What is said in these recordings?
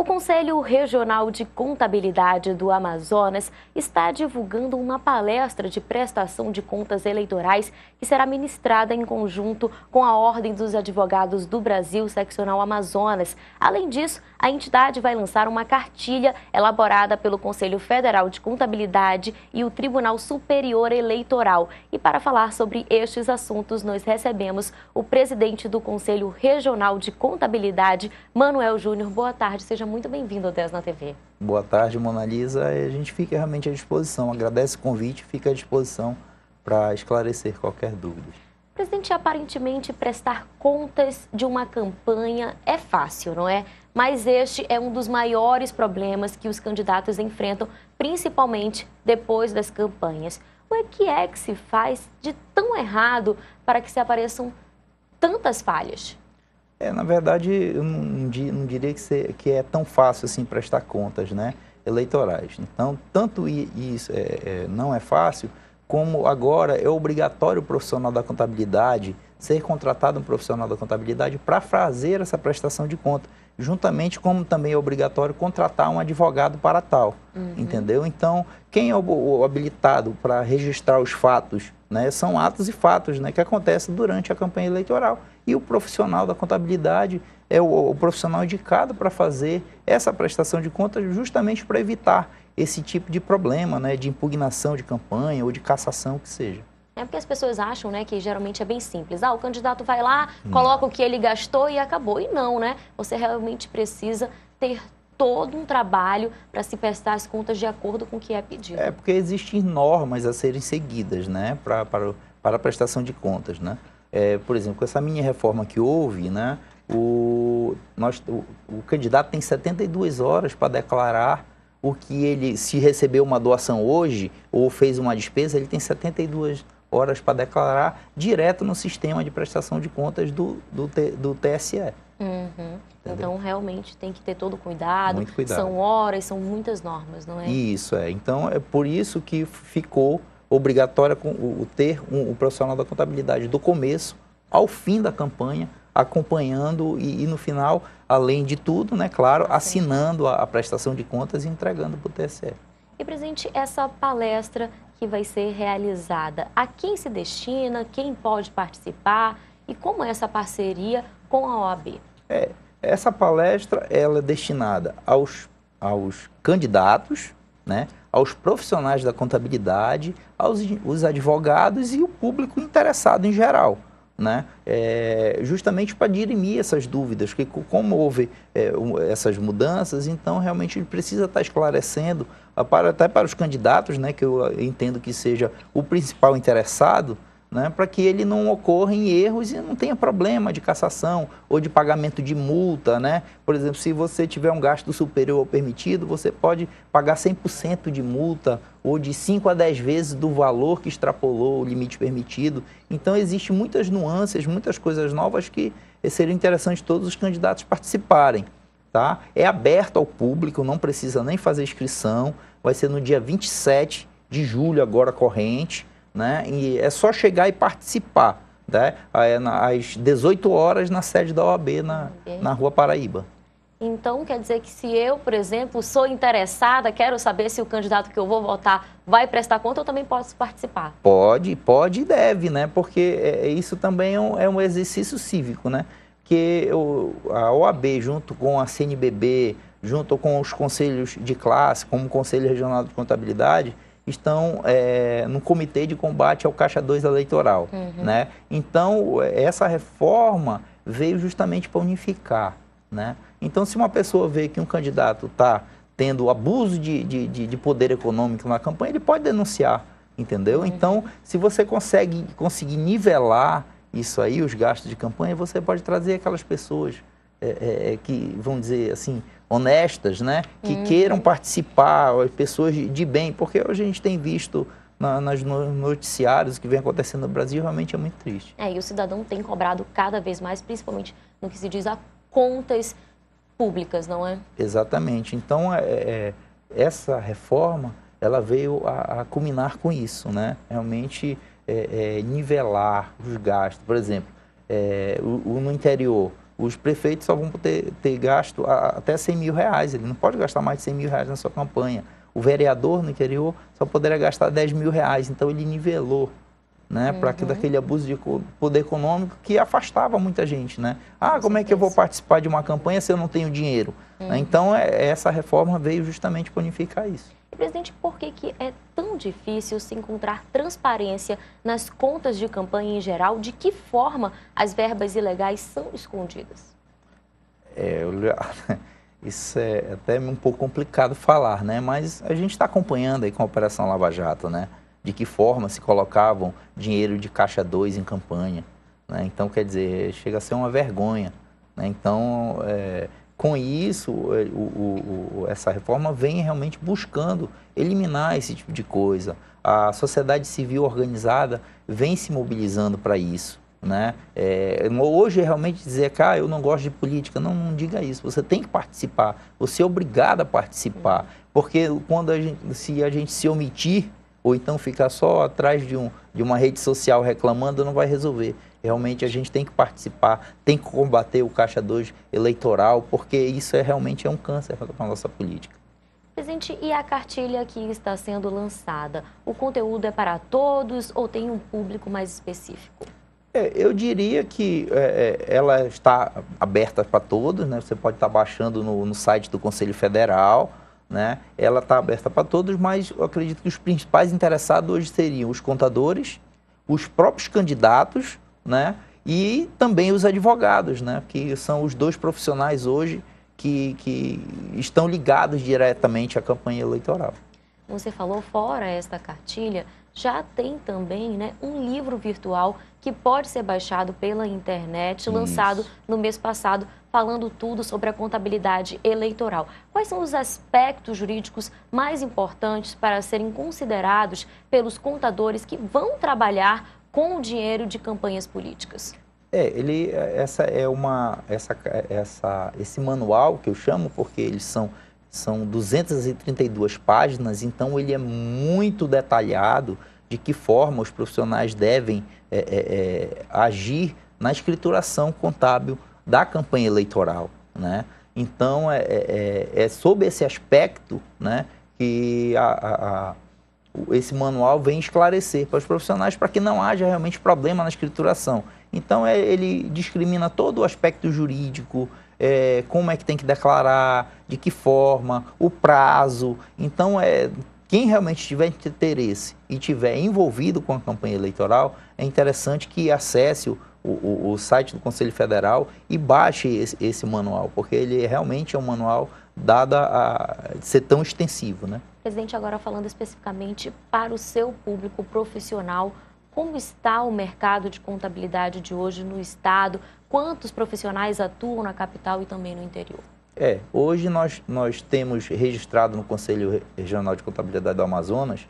O Conselho Regional de Contabilidade do Amazonas está divulgando uma palestra de prestação de contas eleitorais que será ministrada em conjunto com a Ordem dos Advogados do Brasil, seccional Amazonas. Além disso, a entidade vai lançar uma cartilha elaborada pelo Conselho Federal de Contabilidade e o Tribunal Superior Eleitoral. E para falar sobre estes assuntos, nós recebemos o presidente do Conselho Regional de Contabilidade, Manuel Júnior. Boa tarde, seja muito bem-vindo ao 10 na TV. Boa tarde, Mona Lisa. A gente fica realmente à disposição. Agradece o convite, fica à disposição para esclarecer qualquer dúvida. Presidente, aparentemente prestar contas de uma campanha é fácil, não é? mas este é um dos maiores problemas que os candidatos enfrentam, principalmente depois das campanhas. O é que é que se faz de tão errado para que se apareçam tantas falhas? É, na verdade, eu não, não diria que, que, é tão fácil assim prestar contas né, eleitorais. Então, tanto isso é, é, não é fácil, como agora é obrigatório o profissional da contabilidade ser contratado um profissional da contabilidade para fazer essa prestação de conta, juntamente como também é obrigatório contratar um advogado para tal, uhum. entendeu? Então, quem é o, o habilitado para registrar os fatos, né? São atos e fatos, né, que acontecem durante a campanha eleitoral. E o profissional da contabilidade é o, o profissional indicado para fazer essa prestação de contas justamente para evitar esse tipo de problema, né, de impugnação de campanha ou de cassação que seja. É porque as pessoas acham, né, que geralmente é bem simples. Ah, o candidato vai lá, hum. coloca o que ele gastou e acabou. E não, né? Você realmente precisa ter todo um trabalho para se prestar as contas de acordo com o que é pedido. É porque existem normas a serem seguidas, né, para, para, para a prestação de contas, né? É, por exemplo, com essa minha reforma que houve, né, o, nós, o, o candidato tem 72 horas para declarar o que ele, se recebeu uma doação hoje ou fez uma despesa, ele tem 72 horas horas para declarar direto no sistema de prestação de contas do, do, do TSE. Uhum. Então, realmente tem que ter todo cuidado. cuidado. São horas, são muitas normas, não é? Isso, é. Então, é por isso que ficou obrigatória o ter um, o profissional da contabilidade do começo ao fim da campanha, acompanhando e, e no final, além de tudo, né, claro, Sim. assinando a, a prestação de contas e entregando para o TSE. E, presidente, essa palestra que vai ser realizada, a quem se destina, quem pode participar e como é essa parceria com a OAB. É, essa palestra ela é destinada aos, aos candidatos, né, aos profissionais da contabilidade, aos os advogados e o público interessado em geral né? É, justamente para dirimir essas dúvidas, que como houve é, essas mudanças, então realmente ele precisa estar tá esclarecendo, para, até para os candidatos, né, que eu ah, entendo que seja o principal interessado, né, para que ele não ocorra em erros e não tenha problema de cassação ou de pagamento de multa. Né? Por exemplo, se você tiver um gasto superior ao permitido, você pode pagar 100% de multa ou de 5 a 10 vezes do valor que extrapolou o limite permitido. Então, existem muitas nuances, muitas coisas novas que seria interessante todos os candidatos participarem. Tá? É aberto ao público, não precisa nem fazer inscrição, vai ser no dia 27 de julho agora corrente, né? E é só chegar e participar, né? É às 18 horas na sede da OAB, na, na Rua Paraíba. Então, quer dizer que se eu, por exemplo, sou interessada, quero saber se o candidato que eu vou votar vai prestar conta, eu também posso participar? Pode, pode e deve, né? Porque é, é isso também é um, é um, exercício cívico, né? Que eu, a OAB, junto com a CNBB, junto com os conselhos de classe, como o Conselho Regional de Contabilidade, estão é, no Comitê de Combate ao Caixa 2 Eleitoral. Uhum. Né? Então, é, essa reforma veio justamente para unificar. Né? Então, se uma pessoa vê que um candidato está tendo abuso de, de, de, poder econômico na campanha, ele pode denunciar, entendeu? Uhum. Então, se você consegue conseguir nivelar isso aí, os gastos de campanha, você pode trazer aquelas pessoas é, é, é que, vão dizer assim, honestas, né? Que uhum. queiram participar, pessoas de bem, porque a gente tem visto na, nas noticiários que vem acontecendo no Brasil realmente é muito triste. É, e o cidadão tem cobrado cada vez mais, principalmente no que se diz a contas públicas, não é? Exatamente. Então, é, é, essa reforma, ela veio a, a culminar com isso, né? Realmente é, é nivelar os gastos. Por exemplo, é, o, o, no interior, os prefeitos só vão poder ter gasto até 100 mil reais, ele não pode gastar mais de 100 mil reais na sua campanha. O vereador no interior só poderá gastar 10 mil reais, então ele nivelou. Né, uhum. para daquele abuso de poder econômico que afastava muita gente, né? Ah, como é que eu vou participar de uma campanha se eu não tenho dinheiro? Uhum. Então, é, essa reforma veio justamente para unificar isso presidente, por que, que é tão difícil se encontrar transparência nas contas de campanha em geral? De que forma as verbas ilegais são escondidas? É, isso é até um pouco complicado falar, né? Mas a gente está acompanhando aí com a Operação Lava Jato, né? De que forma se colocavam dinheiro de caixa 2 em campanha. Né? Então, quer dizer, chega a ser uma vergonha. Né? Então, é, com isso, o, o, essa reforma vem realmente buscando eliminar esse tipo de coisa. A sociedade civil organizada vem se mobilizando para isso. Né? É, hoje, é realmente, dizer que ah, eu não gosto de política, não, não, diga isso. Você tem que participar, você é obrigado a participar. Porque quando a gente, se a gente se omitir ou então ficar só atrás de, um, de uma rede social reclamando não vai resolver. Realmente a gente tem que participar, tem que combater o caixa 2 eleitoral, porque isso é realmente é um câncer para a nossa política. Presidente, e a cartilha que está sendo lançada? O conteúdo é para todos ou tem um público mais específico? É, eu diria que é, é ela está aberta para todos, né? Você pode estar tá baixando no, no site do Conselho Federal. Né? Ela está aberta para todos, mas eu acredito que os principais interessados hoje seriam os contadores, os próprios candidatos né? e também os advogados, né? que são os dois profissionais hoje que, que estão ligados diretamente à campanha eleitoral. Você falou, fora esta cartilha, já tem também né, um livro virtual que pode ser baixado pela internet, lançado Isso. no mês passado falando tudo sobre a contabilidade eleitoral. Quais são os aspectos jurídicos mais importantes para serem considerados pelos contadores que vão trabalhar com o dinheiro de campanhas políticas? É, ele, essa é uma, essa, essa, esse manual que eu chamo, porque eles são, são 232 páginas, então ele é muito detalhado de que forma os profissionais devem é, é, é agir na escrituração contábil da campanha eleitoral. Né? Então, é, é, é, é sob esse aspecto né, que a, a, esse manual vem esclarecer para os profissionais para que não haja realmente problema na escrituração. Então, é, ele discrimina todo o aspecto jurídico, é, como é que tem que declarar, de que forma, o prazo. Então, é, quem realmente tiver interesse e tiver envolvido com a campanha eleitoral, é interessante que acesse o o, o, o site do Conselho Federal e baixe esse, esse, manual, porque ele realmente é um manual dado a ser tão extensivo, né? Presidente, agora falando especificamente para o seu público profissional, como está o mercado de contabilidade de hoje no Estado? Quantos profissionais atuam na capital e também no interior? É, hoje nós, nós temos registrado no Conselho Regional de Contabilidade do Amazonas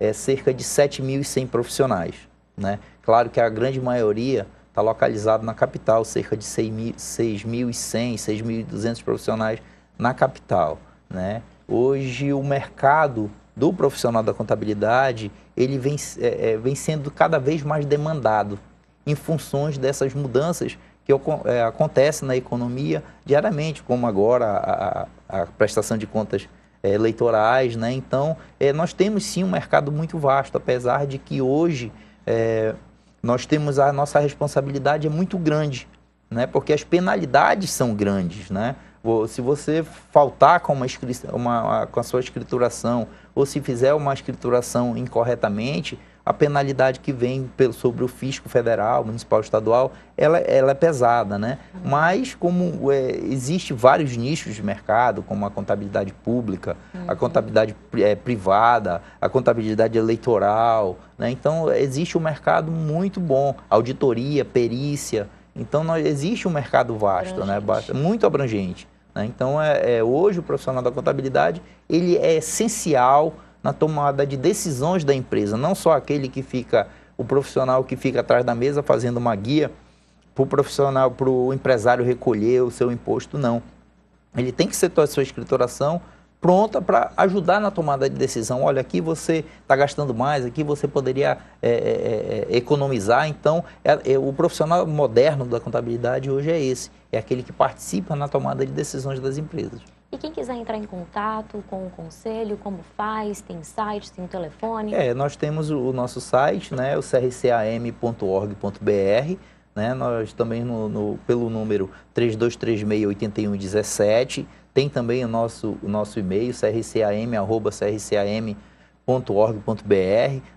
é, cerca de 7.100 profissionais. Né? Claro que a grande maioria está localizado na capital, cerca de 6.100, 6.200 profissionais na capital. Né? Hoje o mercado do profissional da contabilidade ele vem, é, é vem sendo cada vez mais demandado em funções dessas mudanças que é, acontecem na economia diariamente, como agora a, a prestação de contas é, eleitorais. Né? Então, é, nós temos sim um mercado muito vasto, apesar de que hoje é, nós temos a nossa responsabilidade é muito grande, né? Porque as penalidades são grandes, né? Se você faltar com, uma uma, com a sua escrituração ou se fizer uma escrituração incorretamente, a penalidade que vem sobre o fisco federal, municipal, estadual, ela, ela é pesada, né? Uhum. Mas como é, existe vários nichos de mercado, como a contabilidade pública, uhum. a contabilidade é, privada, a contabilidade eleitoral, né? Então existe um mercado muito bom, auditoria, perícia. Então nós, existe um mercado vasto, né? abrangente. né? Muito abrangente. Né? Então é, é, hoje o profissional da contabilidade ele é essencial na tomada de decisões da empresa, não só aquele que fica, o profissional que fica atrás da mesa fazendo uma guia para o profissional, para o empresário recolher o seu imposto, não. Ele tem que ser a sua escrituração pronta para ajudar na tomada de decisão. Olha, aqui você está gastando mais, aqui você poderia é, é, é, é economizar. Então, é, é, o profissional moderno da contabilidade hoje é esse, é aquele que participa na tomada de decisões das empresas. E quem quiser entrar em contato com o conselho, como faz? Tem site, tem telefone? É, nós temos o nosso site, né, o crcam.org.br. Né? Nós também no, no, pelo número 3236-8117. Tem também o nosso, o nosso e-mail, crcam.org.br.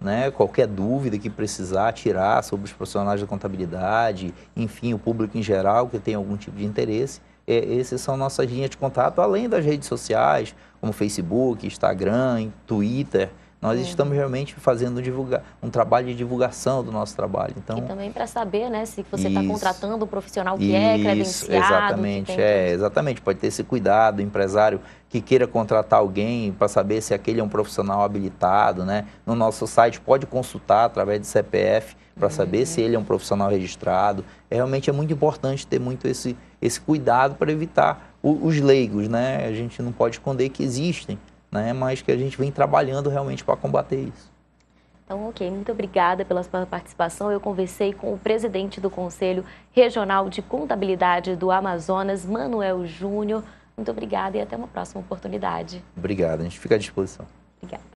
né? Qualquer dúvida que precisar tirar sobre os profissionais da contabilidade, enfim, o público em geral que tem algum tipo de interesse, é, esses são nossas linhas de contato, além das redes sociais, como Facebook, Instagram, Twitter. Nós é. estamos realmente fazendo divulgar, um trabalho de divulgação do nosso trabalho. Então, e também para saber né, se você está contratando um profissional que é isso, é credenciado. Exatamente, tem... é, exatamente. Pode ter esse cuidado, empresário que queira contratar alguém para saber se aquele é um profissional habilitado. Né? No nosso site pode consultar através do CPF para uhum. saber se ele é um profissional registrado. É, realmente é muito importante ter muito esse esse cuidado para evitar o, os leigos, né? A gente não pode esconder que existem, né? Mas que a gente vem trabalhando realmente para combater isso. Então, ok, muito obrigada pela sua participação. Eu conversei com o presidente do Conselho Regional de Contabilidade do Amazonas, Manuel Júnior. Muito obrigada e até uma próxima oportunidade. Obrigado, a gente fica à disposição. Obrigada.